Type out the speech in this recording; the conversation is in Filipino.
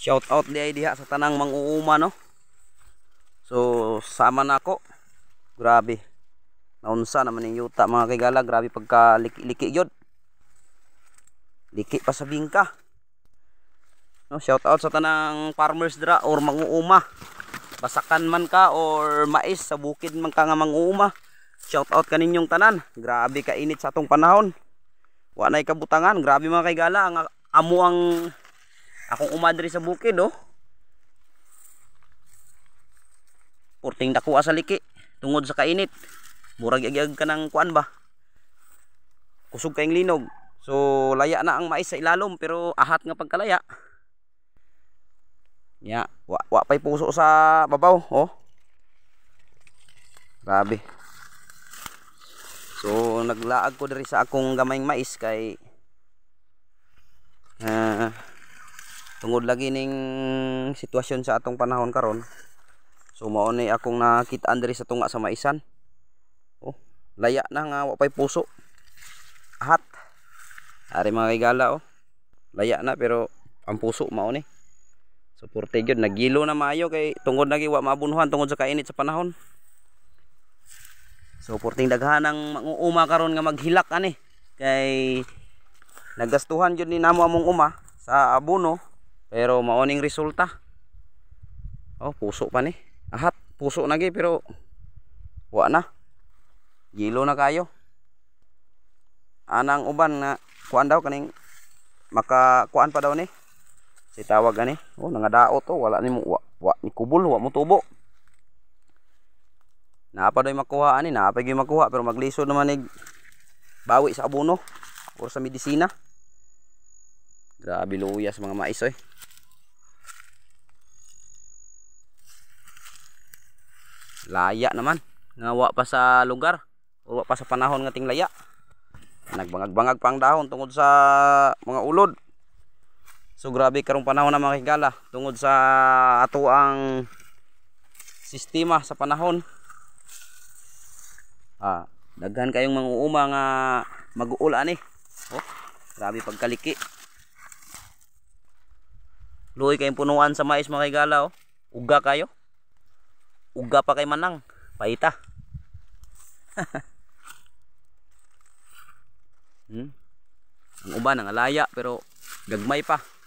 Shout out di ay diha sa tanang manguuma no. So sama na ako. Grabe. Naunsa naman yung yuta mga kaigala, grabe pagka liki-liki gyud. Liki pa sa bingka. No, shout out sa tanang farmers dra or manguuma. Basakan man ka or mais sa bukid man ka nga manguuma. Shout out kaninyong tanan. Grabe ka init sa atong panahon. wala nay kabutangan, grabe mga kaigala ang amo ang ako umadre sa bukid oh porting dakuha ah, sa liki tungod sa kainit murag agyag ka ng kuan ba kusog kayong linog so laya na ang mais sa ilalom pero ahat nga pagkalaya ya wa, wa pa'y puso sa babaw oh grabe so naglaag ko diri sa akong gamayng mais kay tungod lagi ning sitwasyon sa atong panahon karon so mao ni akong nakitaan diri sa tunga sa maisan oh laya na nga wa pay puso hat ari mga igala oh laya na pero ang puso mao ni so porte gyud nagilo na maayo kay tungod lagi wa mabunhuan tungod sa kainit sa panahon So porting daghan ang uma karon nga maghilak ani kay nagastuhan jud ni namo among uma sa abono pero maoning resulta oh puso pa ni ahat puso na gi pero wa na gilo na kayo anang uban na kuan daw kaning maka kuan pa daw ni si tawag ani oh nangadao to oh, wala ni mo wa, wa ni kubul wa mo tubo naapa daw makuha ani naapa gyud makuha pero maglisod naman ni bawi sa abono or sa medisina Grabe luya sa mga mais eh. Laya naman. Ngawa pa sa lugar. Uwa pa sa panahon ng ating laya. Nagbangag-bangag pa ang dahon tungod sa mga ulod. So grabe karong panahon na mga higala tungod sa ato ang sistema sa panahon. Ah, daghan kayong mga uuma nga mag-uula ni. Eh. Oh, grabe pagkaliki. Luoy kayong punuan sa mais mga o. oh. Uga kayo. Uga pa kay manang. Paita. hmm? Ang uba ng alaya pero gagmay pa.